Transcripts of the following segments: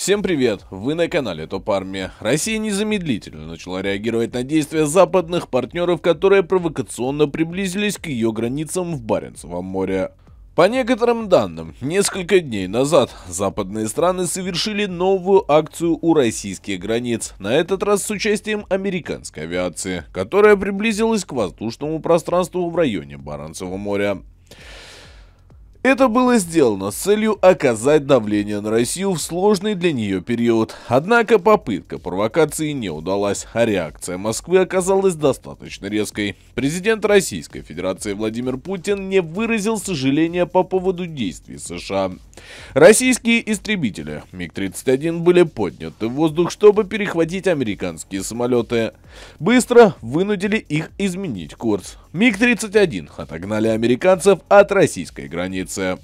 Всем привет! Вы на канале Топ Армия. Россия незамедлительно начала реагировать на действия западных партнеров, которые провокационно приблизились к ее границам в Баренцевом море. По некоторым данным, несколько дней назад западные страны совершили новую акцию у российских границ, на этот раз с участием американской авиации, которая приблизилась к воздушному пространству в районе Баренцева моря. Это было сделано с целью оказать давление на Россию в сложный для нее период. Однако попытка провокации не удалась, а реакция Москвы оказалась достаточно резкой. Президент Российской Федерации Владимир Путин не выразил сожаления по поводу действий США. Российские истребители МиГ-31 были подняты в воздух, чтобы перехватить американские самолеты. Быстро вынудили их изменить курс. МиГ-31 отогнали американцев от российской границы полиция.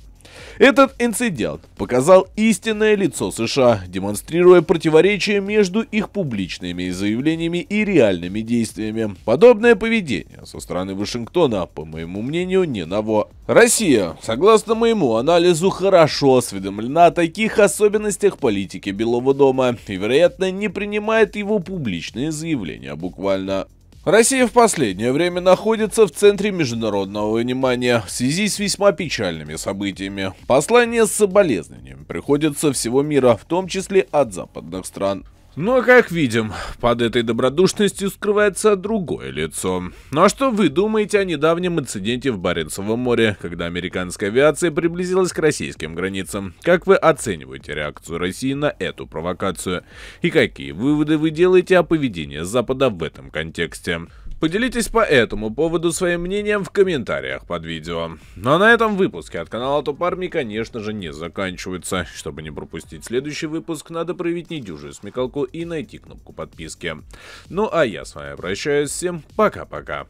Этот инцидент показал истинное лицо США, демонстрируя противоречие между их публичными заявлениями и реальными действиями. Подобное поведение со стороны Вашингтона, по моему мнению, не ново. Россия, согласно моему анализу, хорошо осведомлена о таких особенностях политики Белого дома и, вероятно, не принимает его публичные заявления буквально. Россия в последнее время находится в центре международного внимания в связи с весьма печальными событиями. Послание с соболезнованиями приходится всего мира, в том числе от западных стран. Но, ну, а как видим, под этой добродушностью скрывается другое лицо. Ну а что вы думаете о недавнем инциденте в Баренцевом море, когда американская авиация приблизилась к российским границам? Как вы оцениваете реакцию России на эту провокацию? И какие выводы вы делаете о поведении Запада в этом контексте? Поделитесь по этому поводу своим мнением в комментариях под видео. Ну а на этом выпуске от канала Топ Арми, конечно же, не заканчивается. Чтобы не пропустить следующий выпуск, надо проявить недюжую смекалку и найти кнопку подписки. Ну а я с вами прощаюсь, всем пока-пока.